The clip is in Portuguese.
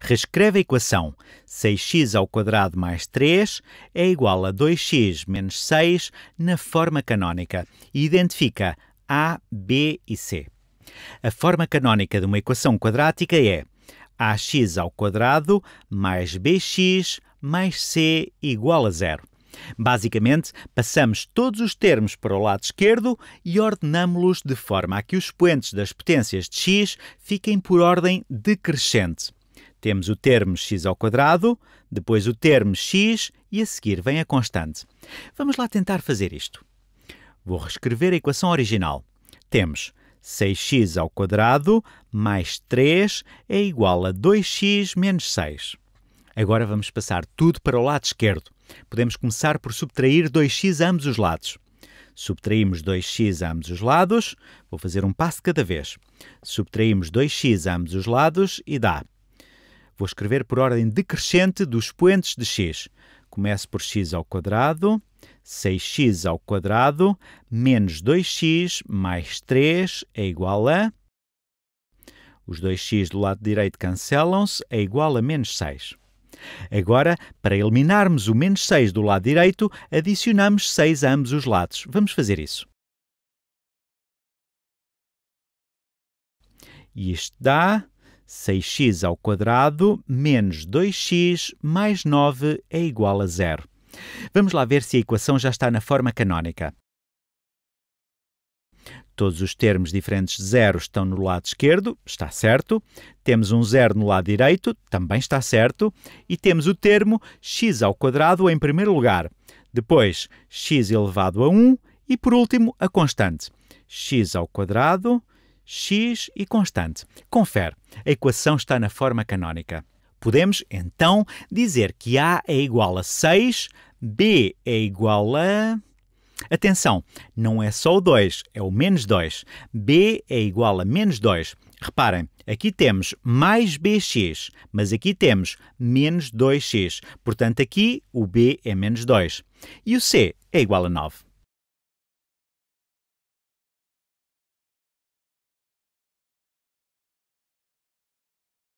Reescreve a equação. 6x ao quadrado mais 3 é igual a 2x menos 6 na forma canónica e identifica A, B e C. A forma canónica de uma equação quadrática é ax ao quadrado mais bx mais c igual a zero. Basicamente, passamos todos os termos para o lado esquerdo e ordenamos-los de forma a que os expoentes das potências de x fiquem por ordem decrescente. Temos o termo x ao quadrado, depois o termo x e a seguir vem a constante. Vamos lá tentar fazer isto. Vou reescrever a equação original. Temos 6x ao quadrado mais 3 é igual a 2x menos 6. Agora vamos passar tudo para o lado esquerdo. Podemos começar por subtrair 2x a ambos os lados. Subtraímos 2x a ambos os lados. Vou fazer um passo cada vez. Subtraímos 2x a ambos os lados e dá Vou escrever por ordem decrescente dos expoentes de x. Começo por x ao quadrado, 6x ao quadrado menos 2x mais 3 é igual a... Os 2x do lado direito cancelam-se, é igual a menos 6. Agora, para eliminarmos o menos 6 do lado direito, adicionamos 6 a ambos os lados. Vamos fazer isso. E isto dá 6x ao quadrado menos 2x mais 9 é igual a zero. Vamos lá ver se a equação já está na forma canónica. Todos os termos diferentes de zero estão no lado esquerdo, está certo. Temos um zero no lado direito, também está certo. E temos o termo x ao quadrado em primeiro lugar. Depois, x elevado a 1 e, por último, a constante. x ao quadrado x e constante. Confere, a equação está na forma canónica. Podemos, então, dizer que A é igual a 6, B é igual a... Atenção, não é só o 2, é o menos 2. B é igual a menos 2. Reparem, aqui temos mais bx, mas aqui temos menos 2x. Portanto, aqui o b é menos 2. E o c é igual a 9.